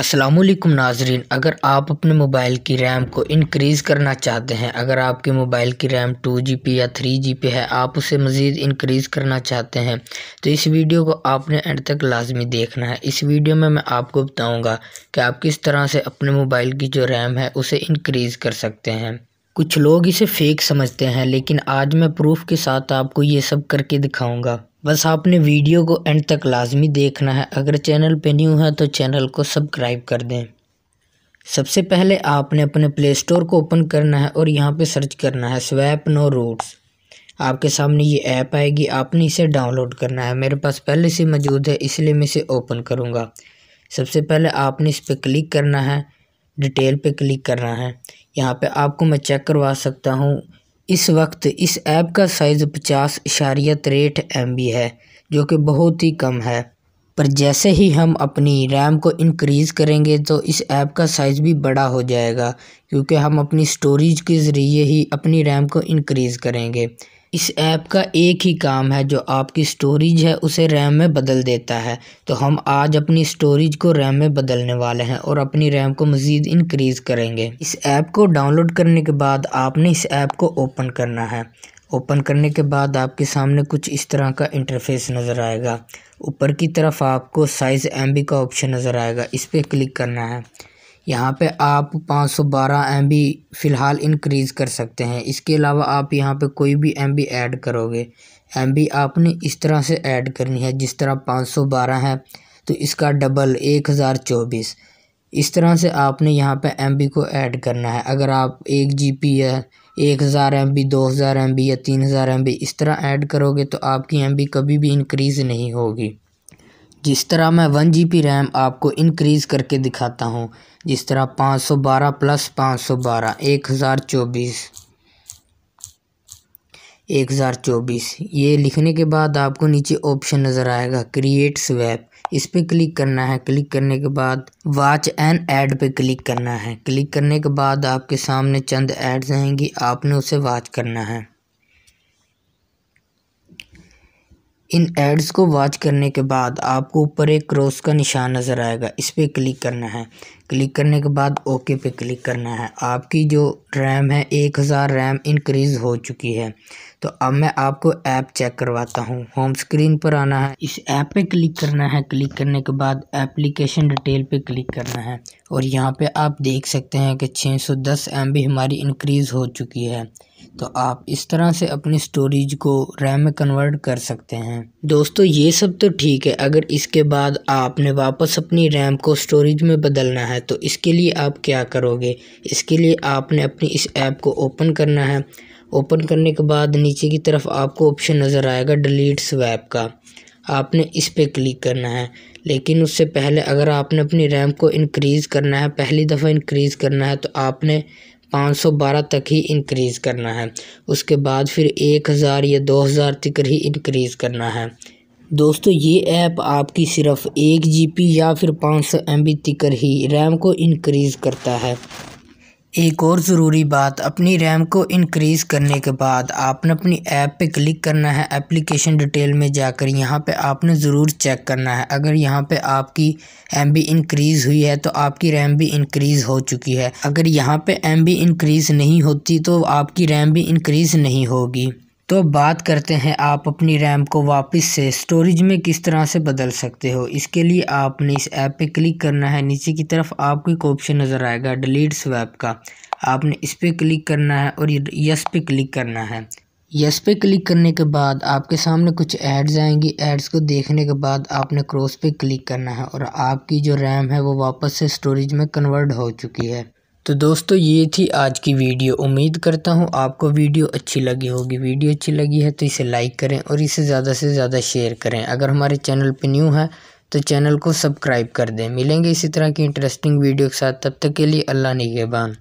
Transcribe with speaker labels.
Speaker 1: असलकुम नाजरीन अगर आप अपने मोबाइल की रैम को इनक्रीज़ करना चाहते हैं अगर आपके मोबाइल की रैम 2GB या 3GB है आप उसे मज़ीद इनक्रीज़ करना चाहते हैं तो इस वीडियो को आपने एंड तक लाजमी देखना है इस वीडियो में मैं आपको बताऊंगा कि आप किस तरह से अपने मोबाइल की जो रैम है उसे इनक्रीज़ कर सकते हैं कुछ लोग इसे फेक समझते हैं लेकिन आज मैं प्रूफ के साथ आपको ये सब करके दिखाऊँगा बस आपने वीडियो को एंड तक लाजमी देखना है अगर चैनल पे न्यू है तो चैनल को सब्सक्राइब कर दें सबसे पहले आपने अपने प्ले स्टोर को ओपन करना है और यहाँ पे सर्च करना है स्वैप नो रूट्स आपके सामने ये ऐप आएगी आपने इसे डाउनलोड करना है मेरे पास पहले से मौजूद है इसलिए मैं इसे ओपन करूँगा सबसे पहले आपने इस पर क्लिक करना है डिटेल पे क्लिक करना है यहाँ पे आपको मैं चेक करवा सकता हूँ इस वक्त इस ऐप का साइज़ पचास इशारिया तिरठ एम है जो कि बहुत ही कम है पर जैसे ही हम अपनी रैम को इनक्रीज़ करेंगे तो इस ऐप का साइज़ भी बड़ा हो जाएगा क्योंकि हम अपनी स्टोरेज के ज़रिए ही अपनी रैम को इनक्रीज़ करेंगे इस ऐप का एक ही काम है जो आपकी स्टोरेज है उसे रैम में बदल देता है तो हम आज अपनी स्टोरेज को रैम में बदलने वाले हैं और अपनी रैम को मज़ीद इनक्रीज़ करेंगे इस ऐप को डाउनलोड करने के बाद आपने इस ऐप को ओपन करना है ओपन करने के बाद आपके सामने कुछ इस तरह का इंटरफेस नज़र आएगा ऊपर की तरफ आपको साइज़ एम का ऑप्शन नज़र आएगा इस पर क्लिक करना है यहाँ पे आप 512 सौ फ़िलहाल इंक्रीज़ कर सकते हैं इसके अलावा आप यहाँ पे कोई भी एम बी ऐड करोगे एम बी आपने इस तरह से ऐड करनी है जिस तरह 512 है तो इसका डबल एक हज़ार चौबीस इस तरह से आपने यहाँ पे एम बी को ऐड करना है अगर आप एक जी पी है एक हज़ार एम बी दो हज़ार एम बी या तीन हज़ार एम बी इस तरह ऐड करोगे तो आपकी एम बी कभी भी इंक्रीज़ नहीं होगी जिस तरह मैं वन जी पी रैम आपको इनक्रीज़ करके दिखाता हूँ जिस तरह पाँच सौ बारह प्लस पाँच सौ बारह एक हज़ार चौबीस एक हज़ार चौबीस ये लिखने के बाद आपको नीचे ऑप्शन नज़र आएगा क्रिएट स्वैप इस पर क्लिक करना है क्लिक करने के बाद वाच एंड ऐड पे क्लिक करना है क्लिक करने के बाद आपके सामने चंद एड्स आएंगी आपने उसे वाच करना है इन एड्स को वॉच करने के बाद आपको ऊपर एक क्रॉस का निशान नज़र आएगा इस पर क्लिक करना है क्लिक करने के बाद ओके पे क्लिक करना है आपकी जो रैम है एक हज़ार रैम इंक्रीज़ हो चुकी है तो अब मैं आपको ऐप चेक करवाता हूँ होम स्क्रीन पर आना है इस ऐप पे क्लिक करना है क्लिक करने के बाद एप्लीकेशन डिटेल पे क्लिक करना है और यहाँ पे आप देख सकते हैं कि 610 एमबी हमारी इंक्रीज़ हो चुकी है तो आप इस तरह से अपनी स्टोरेज को रैम में कन्वर्ट कर सकते हैं दोस्तों ये सब तो ठीक है अगर इसके बाद आपने वापस अपनी रैम को स्टोरेज में बदलना है तो इसके लिए आप क्या करोगे इसके लिए आपने अपनी इस ऐप को ओपन करना है ओपन करने के बाद नीचे की तरफ आपको ऑप्शन नज़र आएगा डिलीट स्वैप का आपने इस पर क्लिक करना है लेकिन उससे पहले अगर आपने अपनी रैम को इंक्रीज़ करना है पहली दफ़ा इंक्रीज़ करना है तो आपने पाँच सौ बारह तक ही इंक्रीज़ करना है उसके बाद फिर एक हज़ार या दो हज़ार तक ही इंक्रीज़ करना है दोस्तों ये ऐप आपकी सिर्फ एक जी या फिर पाँच सौ एम बी तक ही रैम को इंक्रीज़ करता है एक और ज़रूरी बात अपनी रैम को इनक्रीज़ करने के बाद आपने अपनी ऐप पे क्लिक करना है एप्लीकेशन डिटेल में जाकर यहाँ पे आपने ज़रूर चेक करना है अगर यहाँ पे आपकी एम बी इनक्रीज़ हुई है तो आपकी रैम भी इनक्रीज़ हो चुकी है अगर यहाँ पे एम बी इनक्रीज़ नहीं होती तो आपकी रैम भी इनक्रीज़ नहीं होगी तो बात करते हैं आप अपनी रैम को वापस से स्टोरेज में किस तरह से बदल सकते हो इसके लिए आपने इस ऐप पे क्लिक करना है नीचे की तरफ आपको एक ऑप्शन नज़र आएगा डिलीट स्वैप का आपने इस पर क्लिक करना है और यस पे क्लिक करना है यस पे क्लिक करने के बाद आपके सामने कुछ एड्स आएंगी एड्स को देखने के बाद आपने क्रॉस पे क्लिक करना है और आपकी जो रैम है वो वापस से स्टोरेज में कन्वर्ट हो चुकी है तो दोस्तों ये थी आज की वीडियो उम्मीद करता हूँ आपको वीडियो अच्छी लगी होगी वीडियो अच्छी लगी है तो इसे लाइक करें और इसे ज़्यादा से ज़्यादा शेयर करें अगर हमारे चैनल पर न्यू है तो चैनल को सब्सक्राइब कर दें मिलेंगे इसी तरह की इंटरेस्टिंग वीडियो के साथ तब तक के लिए अल्लाह निगेबान